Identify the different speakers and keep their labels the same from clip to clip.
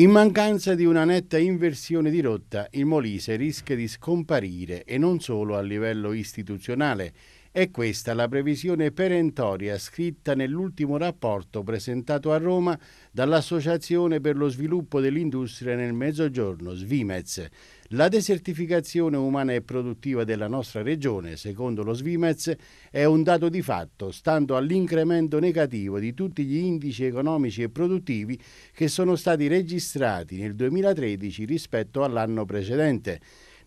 Speaker 1: In mancanza di una netta inversione di rotta, il Molise rischia di scomparire e non solo a livello istituzionale. È questa la previsione perentoria scritta nell'ultimo rapporto presentato a Roma dall'Associazione per lo sviluppo dell'industria nel Mezzogiorno, Svimez. La desertificazione umana e produttiva della nostra regione, secondo lo Svimez, è un dato di fatto, stando all'incremento negativo di tutti gli indici economici e produttivi che sono stati registrati nel 2013 rispetto all'anno precedente.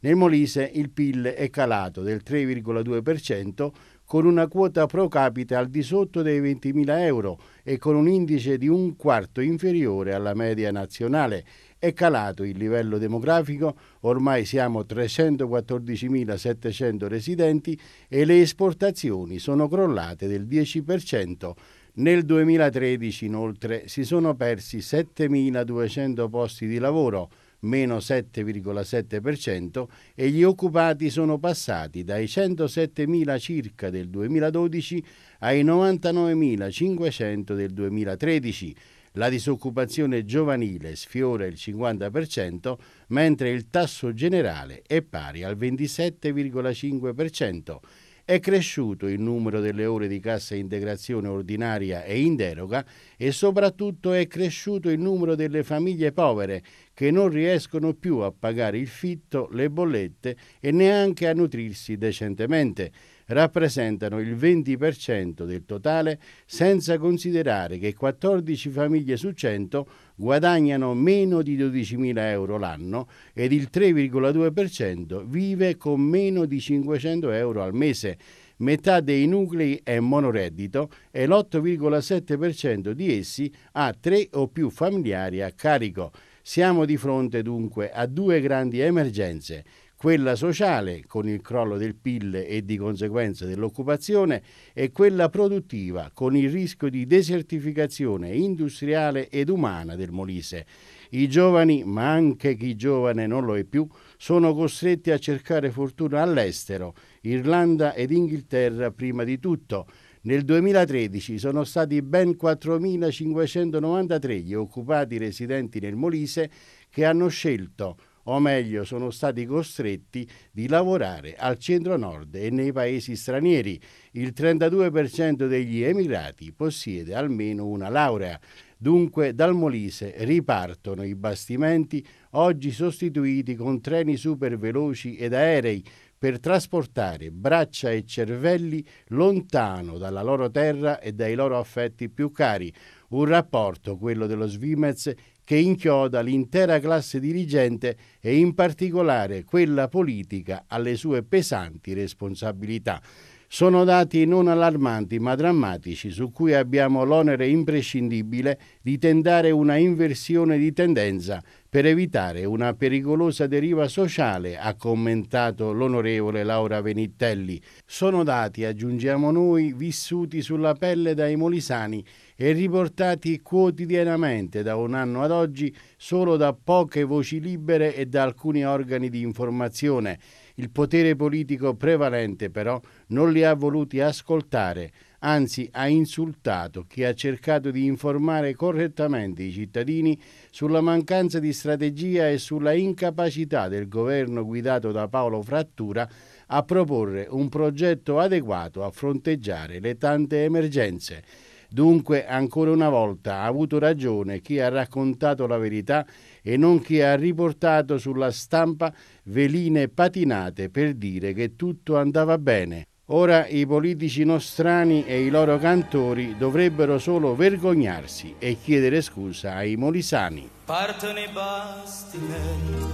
Speaker 1: Nel Molise il PIL è calato del 3,2% con una quota pro capite al di sotto dei 20.000 euro e con un indice di un quarto inferiore alla media nazionale. È calato il livello demografico, ormai siamo 314.700 residenti e le esportazioni sono crollate del 10%. Nel 2013 inoltre si sono persi 7.200 posti di lavoro, meno 7,7% e gli occupati sono passati dai 107.000 circa del 2012 ai 99.500 del 2013. La disoccupazione giovanile sfiora il 50%, mentre il tasso generale è pari al 27,5% è cresciuto il numero delle ore di cassa integrazione ordinaria e in deroga e soprattutto è cresciuto il numero delle famiglie povere che non riescono più a pagare il fitto, le bollette e neanche a nutrirsi decentemente rappresentano il 20% del totale senza considerare che 14 famiglie su 100 guadagnano meno di 12.000 euro l'anno ed il 3,2% vive con meno di 500 euro al mese. Metà dei nuclei è monoreddito e l'8,7% di essi ha tre o più familiari a carico. Siamo di fronte dunque a due grandi emergenze quella sociale con il crollo del PIL e di conseguenza dell'occupazione e quella produttiva con il rischio di desertificazione industriale ed umana del Molise. I giovani, ma anche chi giovane non lo è più, sono costretti a cercare fortuna all'estero, Irlanda ed Inghilterra prima di tutto. Nel 2013 sono stati ben 4.593 gli occupati residenti nel Molise che hanno scelto o meglio sono stati costretti di lavorare al centro-nord e nei paesi stranieri. Il 32% degli emigrati possiede almeno una laurea. Dunque dal Molise ripartono i bastimenti, oggi sostituiti con treni superveloci ed aerei, per trasportare braccia e cervelli lontano dalla loro terra e dai loro affetti più cari. Un rapporto, quello dello Svimez, che inchioda l'intera classe dirigente e in particolare quella politica alle sue pesanti responsabilità. Sono dati non allarmanti ma drammatici su cui abbiamo l'onere imprescindibile di tentare una inversione di tendenza per evitare una pericolosa deriva sociale, ha commentato l'onorevole Laura Venitelli. Sono dati, aggiungiamo noi, vissuti sulla pelle dai molisani e riportati quotidianamente da un anno ad oggi solo da poche voci libere e da alcuni organi di informazione. Il potere politico prevalente però non li ha voluti ascoltare anzi ha insultato chi ha cercato di informare correttamente i cittadini sulla mancanza di strategia e sulla incapacità del governo guidato da Paolo Frattura a proporre un progetto adeguato a fronteggiare le tante emergenze. Dunque, ancora una volta ha avuto ragione chi ha raccontato la verità e non chi ha riportato sulla stampa veline patinate per dire che tutto andava bene. Ora i politici nostrani e i loro cantori dovrebbero solo vergognarsi e chiedere scusa ai molisani. Partono i basticelli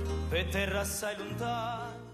Speaker 1: eh, per terra assai lontana.